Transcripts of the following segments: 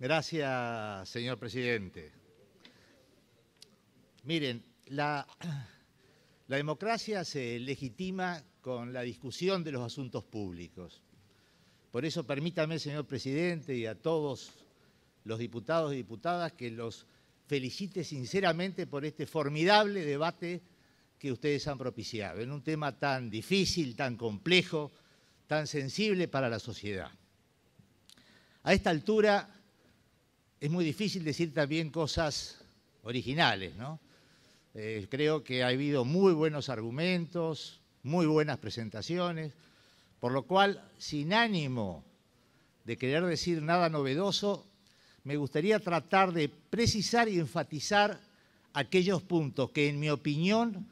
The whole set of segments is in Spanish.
Gracias, señor presidente. Miren, la, democracia se legitima con la discusión de los asuntos públicos. Por eso permítame, señor presidente, y a todos los diputados y diputadas que los felicite sinceramente por este formidable debate que ustedes han propiciado en un tema tan difícil, tan complejo, tan sensible para la sociedad. A esta altura es muy difícil decir también cosas originales, ¿no? Eh, creo que ha habido muy buenos argumentos, muy buenas presentaciones, por lo cual, sin ánimo de querer decir nada novedoso, me gustaría tratar de precisar y enfatizar aquellos puntos que, en mi opinión,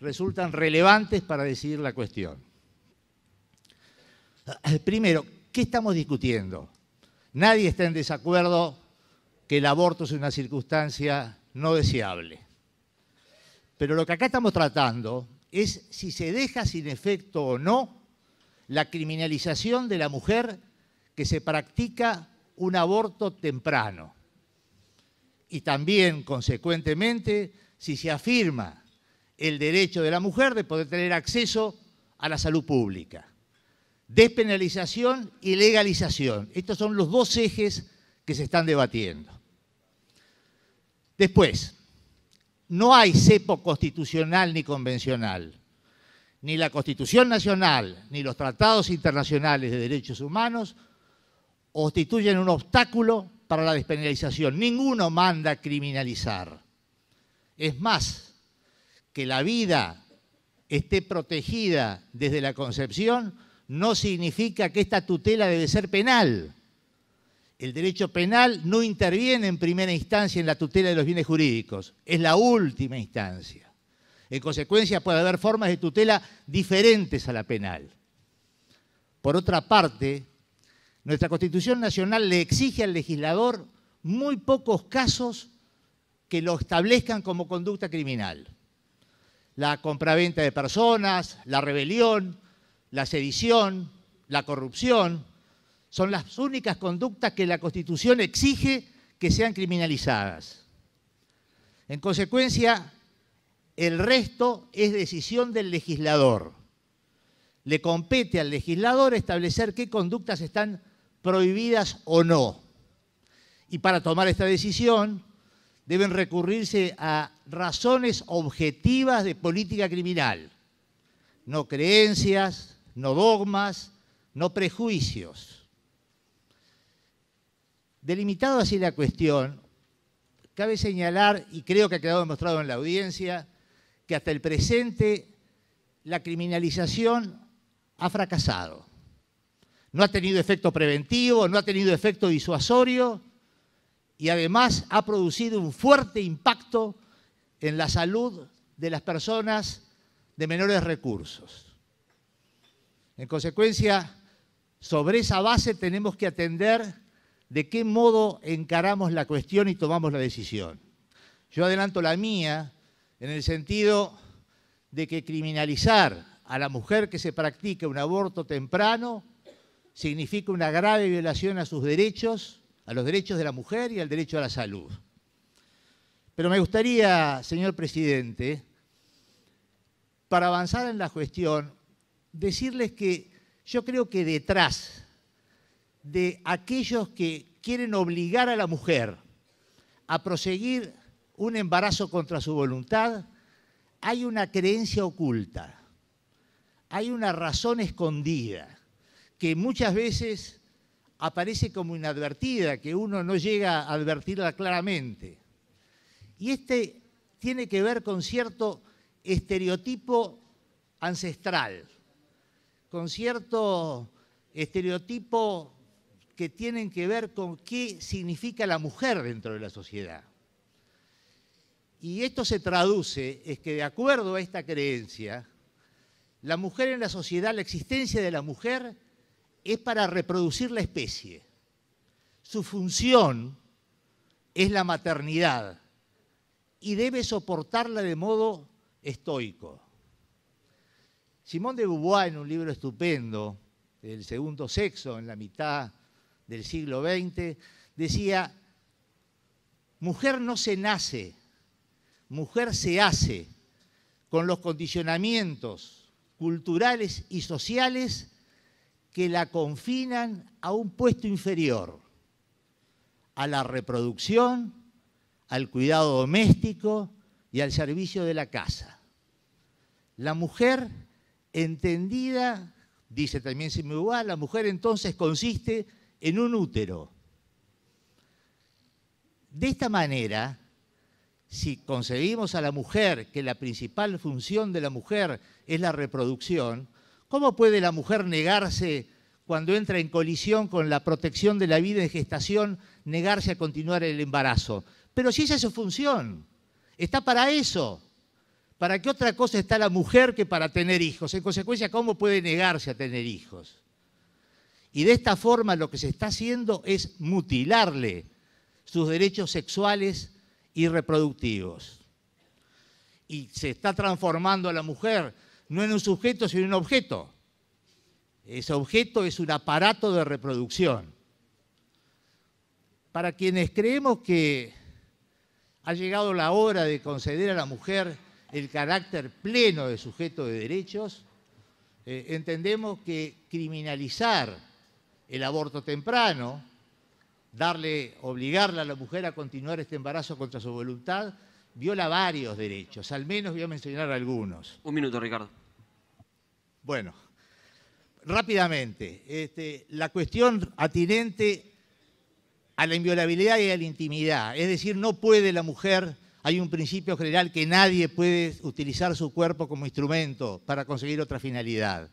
resultan relevantes para decidir la cuestión. Primero, ¿qué estamos discutiendo? Nadie está en desacuerdo que el aborto es una circunstancia no deseable. Pero lo que acá estamos tratando es si se deja sin efecto o no la criminalización de la mujer que se practica un aborto temprano. Y también, consecuentemente, si se afirma el derecho de la mujer de poder tener acceso a la salud pública. Despenalización y legalización. Estos son los dos ejes que se están debatiendo. Después, no hay cepo constitucional ni convencional. Ni la Constitución Nacional ni los tratados internacionales de derechos humanos constituyen un obstáculo para la despenalización. Ninguno manda criminalizar. Es más, que la vida esté protegida desde la concepción no significa que esta tutela debe ser penal el derecho penal no interviene en primera instancia en la tutela de los bienes jurídicos, es la última instancia. En consecuencia, puede haber formas de tutela diferentes a la penal. Por otra parte, nuestra Constitución Nacional le exige al legislador muy pocos casos que lo establezcan como conducta criminal. La compraventa de personas, la rebelión, la sedición, la corrupción, son las únicas conductas que la Constitución exige que sean criminalizadas. En consecuencia, el resto es decisión del legislador. Le compete al legislador establecer qué conductas están prohibidas o no. Y para tomar esta decisión deben recurrirse a razones objetivas de política criminal, no creencias, no dogmas, no prejuicios. Delimitado así la cuestión, cabe señalar, y creo que ha quedado demostrado en la audiencia, que hasta el presente la criminalización ha fracasado. No ha tenido efecto preventivo, no ha tenido efecto disuasorio y además ha producido un fuerte impacto en la salud de las personas de menores recursos. En consecuencia, sobre esa base tenemos que atender de qué modo encaramos la cuestión y tomamos la decisión. Yo adelanto la mía en el sentido de que criminalizar a la mujer que se practica un aborto temprano significa una grave violación a sus derechos, a los derechos de la mujer y al derecho a la salud. Pero me gustaría, señor presidente, para avanzar en la cuestión, decirles que yo creo que detrás de aquellos que quieren obligar a la mujer a proseguir un embarazo contra su voluntad, hay una creencia oculta, hay una razón escondida que muchas veces aparece como inadvertida, que uno no llega a advertirla claramente. Y este tiene que ver con cierto estereotipo ancestral, con cierto estereotipo que tienen que ver con qué significa la mujer dentro de la sociedad. Y esto se traduce, es que de acuerdo a esta creencia, la mujer en la sociedad, la existencia de la mujer es para reproducir la especie. Su función es la maternidad y debe soportarla de modo estoico. Simón de Beauvoir, en un libro estupendo, El segundo sexo, en la mitad del siglo XX, decía, mujer no se nace, mujer se hace con los condicionamientos culturales y sociales que la confinan a un puesto inferior, a la reproducción, al cuidado doméstico y al servicio de la casa. La mujer entendida, dice también igual la mujer entonces consiste en un útero. De esta manera, si concebimos a la mujer que la principal función de la mujer es la reproducción, ¿cómo puede la mujer negarse cuando entra en colisión con la protección de la vida en gestación, negarse a continuar el embarazo? Pero si esa es su función, está para eso. ¿Para qué otra cosa está la mujer que para tener hijos? En consecuencia, ¿cómo puede negarse a tener hijos? Y de esta forma lo que se está haciendo es mutilarle sus derechos sexuales y reproductivos. Y se está transformando a la mujer no en un sujeto, sino en un objeto. Ese objeto es un aparato de reproducción. Para quienes creemos que ha llegado la hora de conceder a la mujer el carácter pleno de sujeto de derechos, eh, entendemos que criminalizar el aborto temprano, darle, obligarle a la mujer a continuar este embarazo contra su voluntad, viola varios derechos, al menos voy a mencionar algunos. Un minuto, Ricardo. Bueno, rápidamente, este, la cuestión atinente a la inviolabilidad y a la intimidad, es decir, no puede la mujer, hay un principio general que nadie puede utilizar su cuerpo como instrumento para conseguir otra finalidad.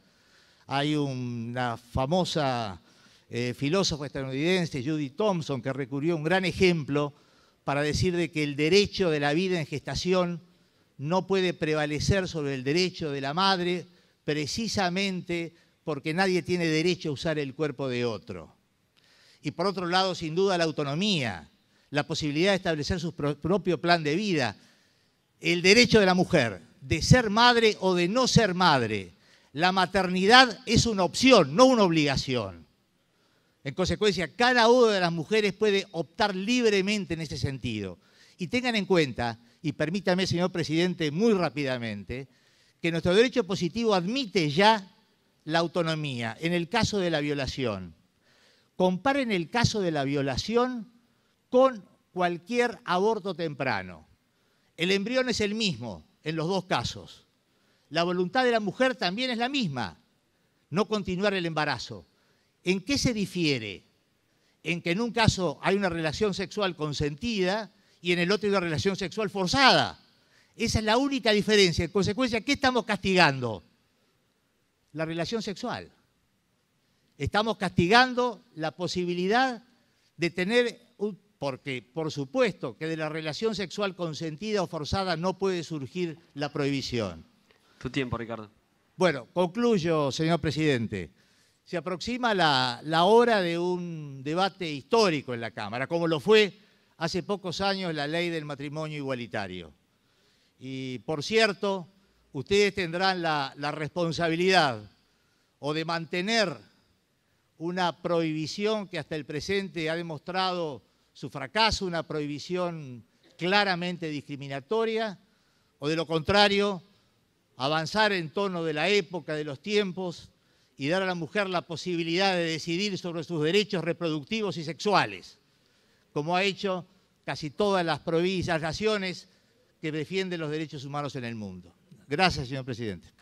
Hay una famosa eh, filósofo estadounidense Judy Thompson, que recurrió a un gran ejemplo para decir de que el derecho de la vida en gestación no puede prevalecer sobre el derecho de la madre precisamente porque nadie tiene derecho a usar el cuerpo de otro. Y por otro lado, sin duda, la autonomía, la posibilidad de establecer su propio plan de vida, el derecho de la mujer de ser madre o de no ser madre. La maternidad es una opción, no una obligación. En consecuencia, cada una de las mujeres puede optar libremente en ese sentido. Y tengan en cuenta, y permítame, señor presidente, muy rápidamente, que nuestro derecho positivo admite ya la autonomía en el caso de la violación. Comparen el caso de la violación con cualquier aborto temprano. El embrión es el mismo en los dos casos. La voluntad de la mujer también es la misma, no continuar el embarazo. ¿En qué se difiere? En que en un caso hay una relación sexual consentida y en el otro hay una relación sexual forzada. Esa es la única diferencia. En consecuencia, ¿qué estamos castigando? La relación sexual. Estamos castigando la posibilidad de tener, porque por supuesto que de la relación sexual consentida o forzada no puede surgir la prohibición. Tu tiempo, Ricardo. Bueno, concluyo, señor presidente se aproxima la, hora de un debate histórico en la Cámara, como lo fue hace pocos años la ley del matrimonio igualitario. Y por cierto, ustedes tendrán la, la responsabilidad o de mantener una prohibición que hasta el presente ha demostrado su fracaso, una prohibición claramente discriminatoria, o de lo contrario, avanzar en tono de la época, de los tiempos, y dar a la mujer la posibilidad de decidir sobre sus derechos reproductivos y sexuales, como ha hecho casi todas las provincias, naciones que defienden los derechos humanos en el mundo. Gracias, señor presidente.